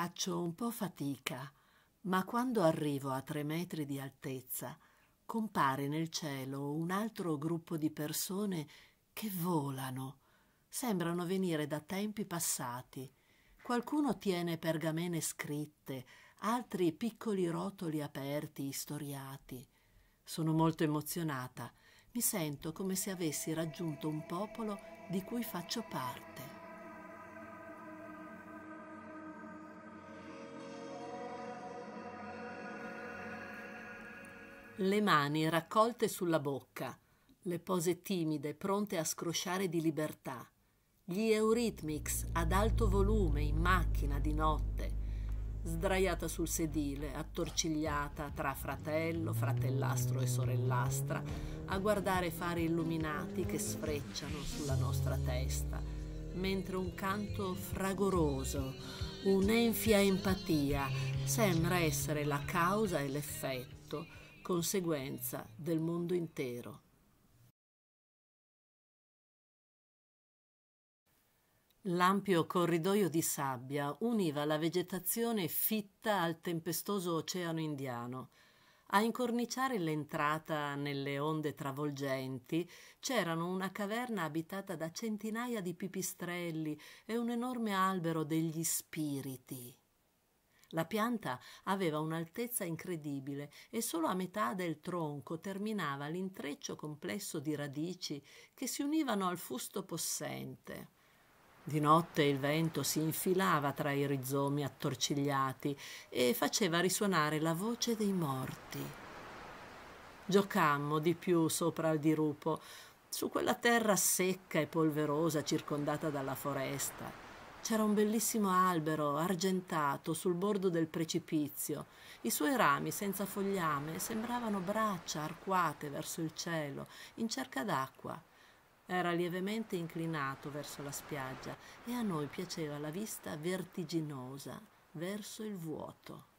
faccio un po' fatica, ma quando arrivo a tre metri di altezza compare nel cielo un altro gruppo di persone che volano. Sembrano venire da tempi passati. Qualcuno tiene pergamene scritte, altri piccoli rotoli aperti, istoriati. Sono molto emozionata. Mi sento come se avessi raggiunto un popolo di cui faccio parte. le mani raccolte sulla bocca, le pose timide pronte a scrosciare di libertà, gli Eurythmics ad alto volume in macchina di notte, sdraiata sul sedile, attorcigliata tra fratello, fratellastro e sorellastra, a guardare fari illuminati che sfrecciano sulla nostra testa, mentre un canto fragoroso, un'enfia empatia, sembra essere la causa e l'effetto conseguenza del mondo intero. L'ampio corridoio di sabbia univa la vegetazione fitta al tempestoso oceano indiano. A incorniciare l'entrata nelle onde travolgenti c'erano una caverna abitata da centinaia di pipistrelli e un enorme albero degli spiriti. La pianta aveva un'altezza incredibile e solo a metà del tronco terminava l'intreccio complesso di radici che si univano al fusto possente. Di notte il vento si infilava tra i rizomi attorcigliati e faceva risuonare la voce dei morti. Giocammo di più sopra il dirupo, su quella terra secca e polverosa circondata dalla foresta. C'era un bellissimo albero argentato sul bordo del precipizio. I suoi rami, senza fogliame, sembravano braccia arcuate verso il cielo, in cerca d'acqua. Era lievemente inclinato verso la spiaggia e a noi piaceva la vista vertiginosa verso il vuoto.